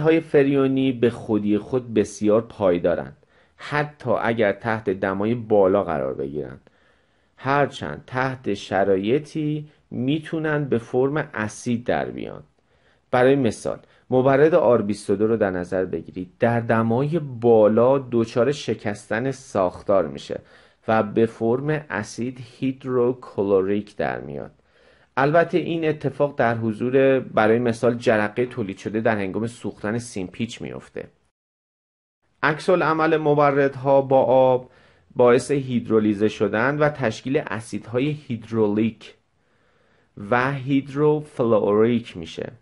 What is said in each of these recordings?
های فریونی به خودی خود بسیار پایدارند حتی اگر تحت دمای بالا قرار بگیرند هرچند تحت شرایطی میتونند به فرم اسید در بیان برای مثال مبرد R22 رو در نظر بگیرید در دمای بالا دچار شکستن ساختار میشه و به فرم اسید هیدروکلوریک در میاد البته این اتفاق در حضور برای مثال جرقه تولید شده در هنگام سوختن سیمپیچ میفته عکس عمل ها با آب باعث هیدرولیزه شدن و تشکیل اسیدهای هیدرولیک و هیدروفلوریک میشه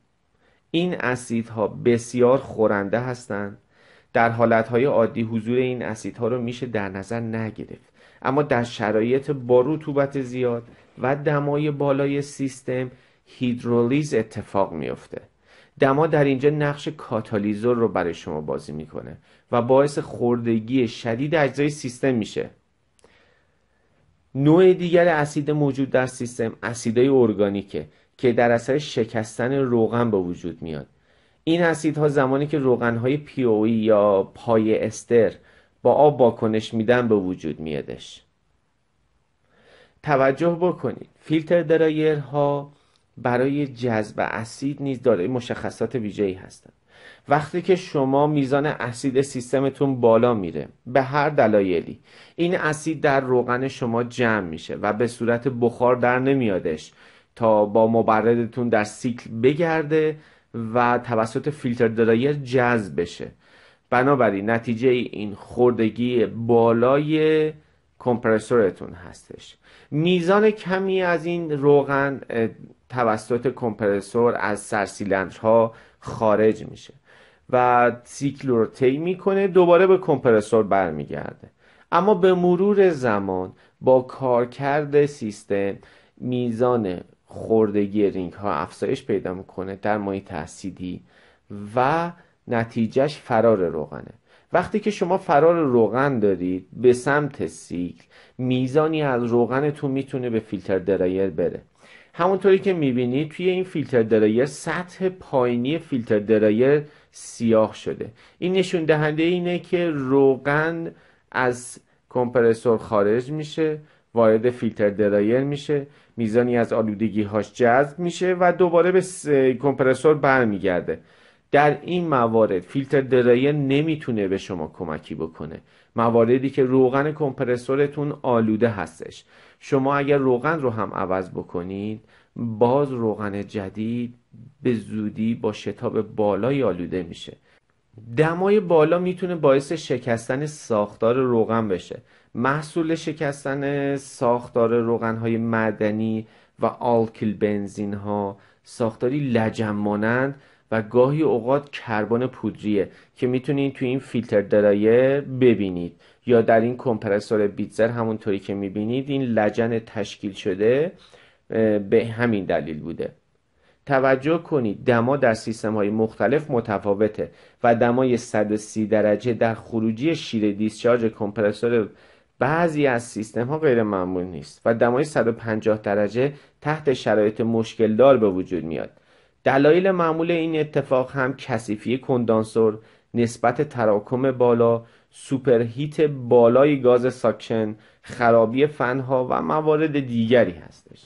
این اسیدها بسیار خورنده هستند در حالتهای عادی حضور این اسیدها رو میشه در نظر نگرفت اما در شرایط با رطوبت زیاد و دمای بالای سیستم هیدرولیز اتفاق میفته. دما در اینجا نقش کاتالیزور رو برای شما بازی میکنه و باعث خوردگی شدید اجزای سیستم میشه نوع دیگر اسید موجود در سیستم اسیدهای ارگانیکه که در اثر شکستن روغن به وجود میاد این اسیدها زمانی که روغنهای پیوی یا پای استر با آب واکنش میدن به وجود میادش توجه بکنید فیلتر درایر ها برای جذب اسید نیز دارای مشخصات ویژه‌ای هستند وقتی که شما میزان اسید سیستمتون بالا میره به هر دلایلی این اسید در روغن شما جمع میشه و به صورت بخار در نمیادش تا با مبردتون در سیکل بگرده و توسط فیلتر درایر جذب بشه بنابراین نتیجه این خوردگی بالای کمپرسورتون هستش میزان کمی از این روغن توسط کمپرسور از سرسیلندرها خارج میشه و سیکل رو طی میکنه دوباره به کمپرسور برمیگرده اما به مرور زمان با کارکرد سیستم میزان خوردگی رینگ ها افزایش پیدا میکنه در محیط اسیدی و نتیجهش فرار روغنه وقتی که شما فرار روغن دارید به سمت سیکل میزانی از روغنتون میتونه به فیلتر درایر بره همونطوری که میبینید توی این فیلتر درایر سطح پایینی فیلتر درایر سیاه شده این نشون دهنده اینه که روغن از کمپرسور خارج میشه وارد فیلتر درایر میشه میزانی از آلودگی هاش جذب میشه و دوباره به کمپرسور برمیگرده در این موارد فیلتر درایر نمیتونه به شما کمکی بکنه مواردی که روغن کمپرسورتون آلوده هستش شما اگر روغن رو هم عوض بکنید باز روغن جدید به زودی با شتاب بالای آلوده میشه دمای بالا میتونه باعث شکستن ساختار روغن بشه محصول شکستن ساختار روغن های معدنی و آلکل بنزین ها ساختاری لجم مانند و گاهی اوقات کربن پودریه که میتونید تو این فیلتر درایه ببینید یا در این کمپرسور بیتزر همونطوری که میبینید این لجن تشکیل شده به همین دلیل بوده توجه کنید دما در سیستم های مختلف متفاوته و دمای 130 درجه در خروجی شیر دیسچارج کمپرسور بعضی از سیستم ها غیر معمول نیست و دمای 150 درجه تحت شرایط دار به وجود میاد دلایل معمول این اتفاق هم کثیفی کندانسور نسبت تراکم بالا سوپرهیت بالای گاز ساکشن خرابی فنها و موارد دیگری هستش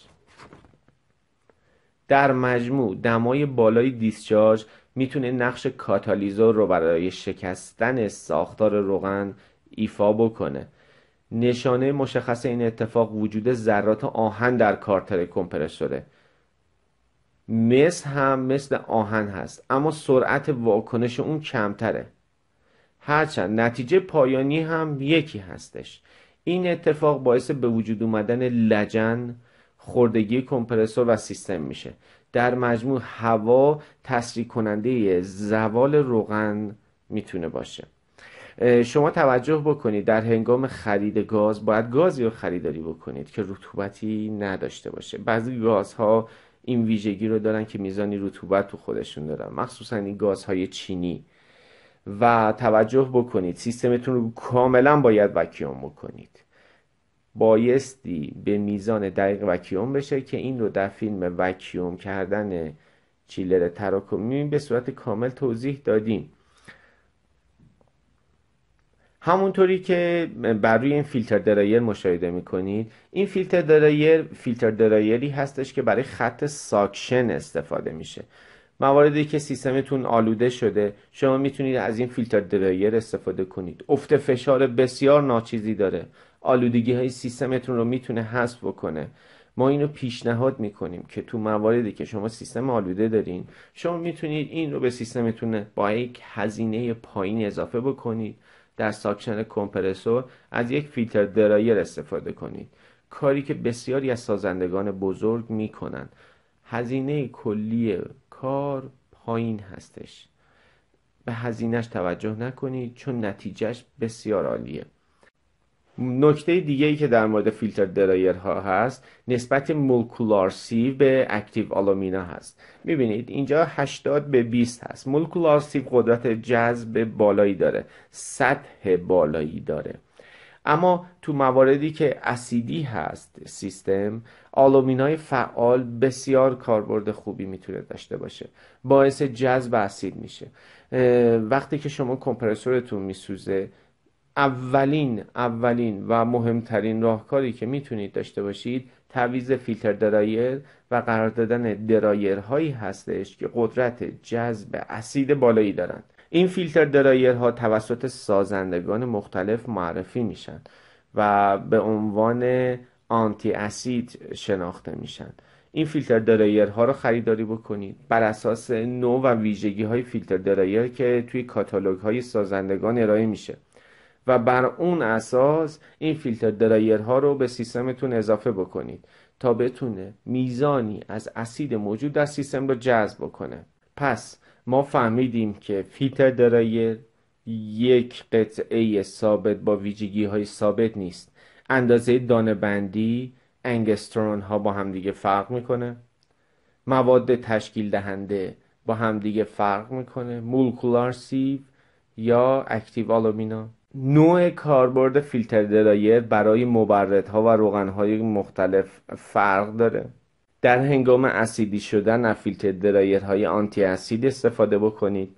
در مجموع دمای بالای دیسچارج میتونه نقش کاتالیزور رو برای شکستن ساختار روغن ایفا بکنه نشانه مشخص این اتفاق وجود ذرات آهن در کارتر کمپرسوره مس هم مثل آهن هست اما سرعت واکنش اون کمتره هرچند نتیجه پایانی هم یکی هستش این اتفاق باعث به وجود اومدن لجن خوردگی کمپرسور و سیستم میشه در مجموع هوا تسریع کننده زوال روغن میتونه باشه شما توجه بکنید در هنگام خرید گاز باید گازی رو خریداری بکنید که رطوبتی نداشته باشه بعضی گازها این ویژگی رو دارن که میزانی رطوبت تو خودشون دارن مخصوصا این گازهای چینی و توجه بکنید سیستمتون رو کاملا باید وکیوم بکنید بایستی به میزان دقیق وکیوم بشه که این رو در فیلم وکیوم کردن چیلر تراکمی به صورت کامل توضیح دادیم همونطوری که بر روی این فیلتر درایر مشاهده میکنید این فیلتر درایر فیلتر درایری هستش که برای خط ساکشن استفاده میشه مواردی که سیستمتون آلوده شده شما میتونید از این فیلتر درایر استفاده کنید افت فشار بسیار ناچیزی داره آلودگی های سیستمتون رو میتونه حذف بکنه ما اینو پیشنهاد میکنیم که تو مواردی که شما سیستم آلوده دارین شما میتونید این رو به سیستمتون با یک هزینه پایین اضافه بکنید در ساکشن کمپرسور از یک فیلتر درایر استفاده کنید کاری که بسیاری از سازندگان بزرگ می کنند هزینه کلی کار پایین هستش به هزینهش توجه نکنید چون نتیجهش بسیار عالیه نکته دیگه ای که در مورد فیلتر درایر ها هست نسبت مولکولار سی به اکتیو آلومینا هست میبینید اینجا 80 به 20 هست مولکولار قدرت جذب بالایی داره سطح بالایی داره اما تو مواردی که اسیدی هست سیستم آلومینای فعال بسیار کاربرد خوبی میتونه داشته باشه باعث جذب اسید میشه وقتی که شما کمپرسورتون میسوزه اولین اولین و مهمترین راهکاری که میتونید داشته باشید تعویز فیلتر درایر و قرار دادن درایر هایی هستش که قدرت جذب اسید بالایی دارند این فیلتر درایرها توسط سازندگان مختلف معرفی میشن و به عنوان آنتی اسید شناخته میشن این فیلتر درایر ها رو خریداری بکنید بر اساس نوع و ویژگی های فیلتر درایر که توی کاتالوگ های سازندگان ارائه میشه و بر اون اساس این فیلتر ها رو به سیستمتون اضافه بکنید تا بتونه میزانی از اسید موجود در سیستم رو جذب بکنه پس ما فهمیدیم که فیلتر درایر یک قطعه ثابت با ویژگی های ثابت نیست اندازه دانه بندی انگسترون ها با همدیگه فرق میکنه مواد تشکیل دهنده با همدیگه فرق میکنه مولکولار سیو یا اکتیو آلومینا نوع کاربرد فیلتر درایر برای مبردها و روغنهای مختلف فرق داره در هنگام اسیدی شدن از فیلتر های آنتی اسید استفاده بکنید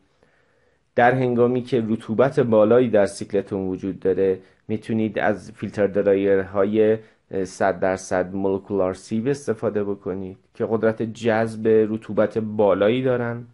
در هنگامی که رطوبت بالایی در سیکلتون وجود داره میتونید از فیلتر های 100 درصد مولکولار سیو استفاده بکنید که قدرت جذب رطوبت بالایی دارن